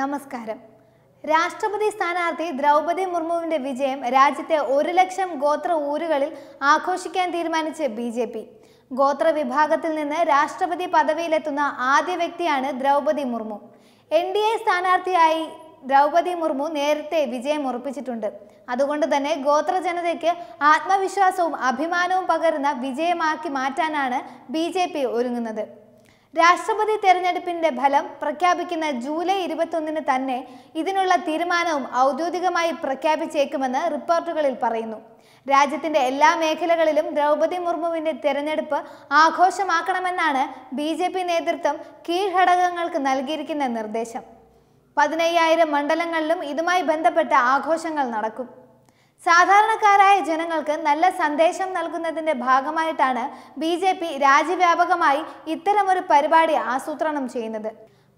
നമസ്കാരം രാഷ്ട്രപതി സ്ഥാനാർത്ഥി ദ്രൗപതി മുർമുവിന്റെ വിജയം രാജ്യത്തെ ഒരു ലക്ഷം ഗോത്ര ഊരുകളിൽ ആഘോഷിക്കാൻ തീരുമാനിച്ച് ബി ജെ പി ഗോത്ര വിഭാഗത്തിൽ നിന്ന് രാഷ്ട്രപതി പദവിയിലെത്തുന്ന ആദ്യ വ്യക്തിയാണ് Draupadi Murmu N D A സ്ഥാനാർത്ഥിയായി ദ്രൗപതി മുർമു നേരത്തെ വിജയം ഉറപ്പിച്ചിട്ടുണ്ട് അതുകൊണ്ട് തന്നെ ഗോത്ര ജനതയ്ക്ക് ആത്മവിശ്വാസവും അഭിമാനവും പകരുന്ന വിജയമാക്കി മാറ്റാനാണ് ബി ഒരുങ്ങുന്നത് രാഷ്ട്രപതി തെരഞ്ഞെടുപ്പിന്റെ ഫലം പ്രഖ്യാപിക്കുന്ന ജൂലൈ ഇരുപത്തൊന്നിന് തന്നെ ഇതിനുള്ള തീരുമാനവും ഔദ്യോഗികമായി പ്രഖ്യാപിച്ചേക്കുമെന്ന് റിപ്പോർട്ടുകളിൽ പറയുന്നു രാജ്യത്തിന്റെ എല്ലാ മേഖലകളിലും ദ്രൗപദി മുർമുവിന്റെ തെരഞ്ഞെടുപ്പ് ആഘോഷമാക്കണമെന്നാണ് ബി ജെ പി നേതൃത്വം കീഴ്ഘടകങ്ങൾക്ക് നൽകിയിരിക്കുന്ന നിർദ്ദേശം പതിനയ്യായിരം മണ്ഡലങ്ങളിലും ഇതുമായി ബന്ധപ്പെട്ട ആഘോഷങ്ങൾ നടക്കും സാധാരണക്കാരായ ജനങ്ങൾക്ക് നല്ല സന്ദേശം നൽകുന്നതിന്റെ ഭാഗമായിട്ടാണ് ബി ജെ പി രാജ്യവ്യാപകമായി ഇത്തരമൊരു പരിപാടി ആസൂത്രണം ചെയ്യുന്നത്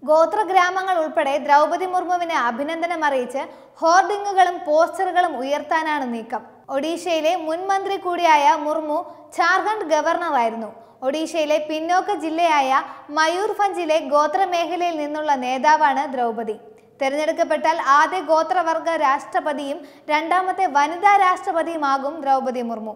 ഗോത്ര ഗ്രാമങ്ങൾ ഉൾപ്പെടെ ദ്രൗപതി മുർമുവിനെ അഭിനന്ദനം അറിയിച്ച് ഹോർഡിങ്ങുകളും പോസ്റ്ററുകളും ഉയർത്താനാണ് നീക്കം ഒഡീഷയിലെ മുൻമന്ത്രി കൂടിയായ മുർമു ഝാർഖണ്ഡ് ഗവർണറായിരുന്നു ഒഡീഷയിലെ പിന്നോക്ക ജില്ലയായ മയൂർഫഞ്ചിലെ ഗോത്രമേഖലയിൽ നിന്നുള്ള നേതാവാണ് ദ്രൗപതി തെരഞ്ഞെടുക്കപ്പെട്ടാൽ ആദ്യ ഗോത്രവർഗ രാഷ്ട്രപതിയും രണ്ടാമത്തെ വനിതാ രാഷ്ട്രപതിയുമാകും ദ്രൗപതി മുർമു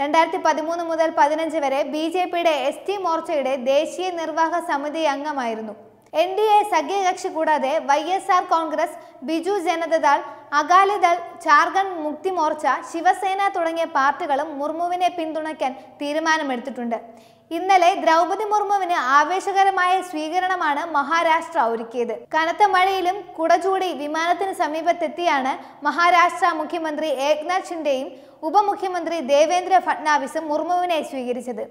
രണ്ടായിരത്തി പതിമൂന്ന് മുതൽ പതിനഞ്ച് വരെ ബി ജെ പിയുടെ എസ് ടി മോർച്ചയുടെ ദേശീയ നിർവാഹക സമിതി അംഗമായിരുന്നു എൻ ഡി എ സഖ്യകക്ഷി കൂടാതെ Y S R Congress Biju Janata Dal Akali Dal Jharkhand Mukti Morcha Shiv Sena തുടങ്ങിയ പാർട്ടികളും മുർമുവിനെ പിന്തുണയ്ക്കാൻ തീരുമാനമെടുത്തിട്ടുണ്ട് ഇന്നലെ ദ്രൗപദി മുർമുവിന് ആവേശകരമായ സ്വീകരണമാണ് മഹാരാഷ്ട്ര ഒരുക്കിയത് കനത്ത മഴയിലും കുടചൂടി വിമാനത്തിന് സമീപത്തെത്തിയാണ് മഹാരാഷ്ട്ര മുഖ്യമന്ത്രി ഏക്നാഥ് ഷിൻഡെയും ഉപമുഖ്യമന്ത്രി ദേവേന്ദ്ര ഫട്നാവിസും മുർമുവിനെ സ്വീകരിച്ചത്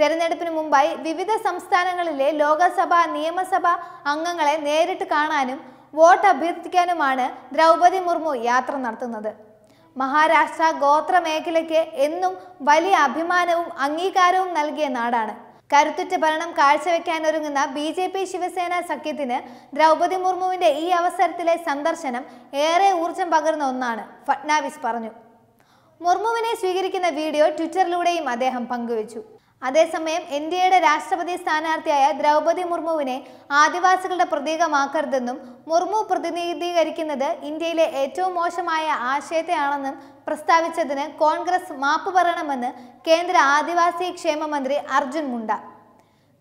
തെരഞ്ഞെടുപ്പിന് മുമ്പായി വിവിധ സംസ്ഥാനങ്ങളിലെ ലോകസഭ നിയമസഭ അംഗങ്ങളെ നേരിട്ട് കാണാനും വോട്ട് അഭ്യർത്ഥിക്കാനുമാണ് ദ്രൗപദി മുർമു യാത്ര നടത്തുന്നത് മഹാരാഷ്ട്ര ഗോത്ര മേഖലയ്ക്ക് എന്നും വലിയ അഭിമാനവും അംഗീകാരവും നൽകിയ നാടാണ് കരുത്തുറ്റ ഭരണം കാഴ്ചവെക്കാനൊരുങ്ങുന്ന ബി ജെ പി ശിവസേന സഖ്യത്തിന് ദ്രൗപതി മുർമുവിന്റെ ഈ അവസരത്തിലെ സന്ദർശനം ഏറെ ഊർജം പകർന്ന ഒന്നാണ് ഫട്നാവിസ് പറഞ്ഞു മുർമുവിനെ സ്വീകരിക്കുന്ന വീഡിയോ ട്വിറ്ററിലൂടെയും അദ്ദേഹം പങ്കുവച്ചു അതേസമയം ഇന്ത്യയുടെ രാഷ്ട്രപതി സ്ഥാനാർത്ഥിയായ ദ്രൗപതി മുർമുവിനെ ആദിവാസികളുടെ പ്രതീകമാക്കരുതെന്നും മുർമു പ്രതിനിധീകരിക്കുന്നത് ഇന്ത്യയിലെ ഏറ്റവും മോശമായ ആശയത്തെയാണെന്നും പ്രസ്താവിച്ചതിന് കോൺഗ്രസ് മാപ്പ് പറയണമെന്ന് കേന്ദ്ര ആദിവാസി ക്ഷേമ മന്ത്രി അർജുൻ മുണ്ട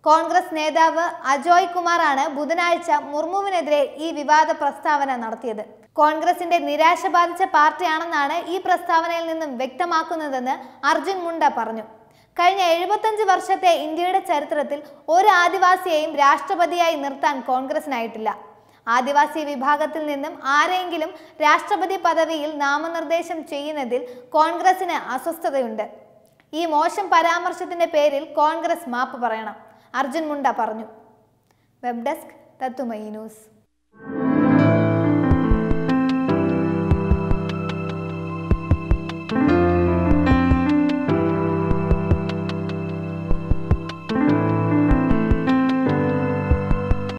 കോൺഗ്രസ് നേതാവ് അജോയ് കുമാറാണ് ബുധനാഴ്ച മുർമുവിനെതിരെ ഈ വിവാദ പ്രസ്താവന നടത്തിയത് കോൺഗ്രസിന്റെ നിരാശ ബാധിച്ച പാർട്ടിയാണെന്നാണ് ഈ പ്രസ്താവനയിൽ നിന്നും വ്യക്തമാക്കുന്നതെന്ന് അർജുൻ മുണ്ട പറഞ്ഞു കഴിഞ്ഞ എഴുപത്തഞ്ച് വർഷത്തെ ഇന്ത്യയുടെ ചരിത്രത്തിൽ ഒരു ആദിവാസിയെയും രാഷ്ട്രപതിയായി നിർത്താൻ കോൺഗ്രസിനായിട്ടില്ല ആദിവാസി വിഭാഗത്തിൽ നിന്നും ആരെങ്കിലും രാഷ്ട്രപതി പദവിയിൽ നാമനിർദ്ദേശം ചെയ്യുന്നതിൽ കോൺഗ്രസിന് അസ്വസ്ഥതയുണ്ട് ഈ മോശം പരാമർശത്തിന്റെ പേരിൽ കോൺഗ്രസ് മാപ്പ് പറയണം അർജുൻ മുണ്ട പറഞ്ഞു വെബ് ഡെസ്ക് തത്തുമൈ ന്യൂസ്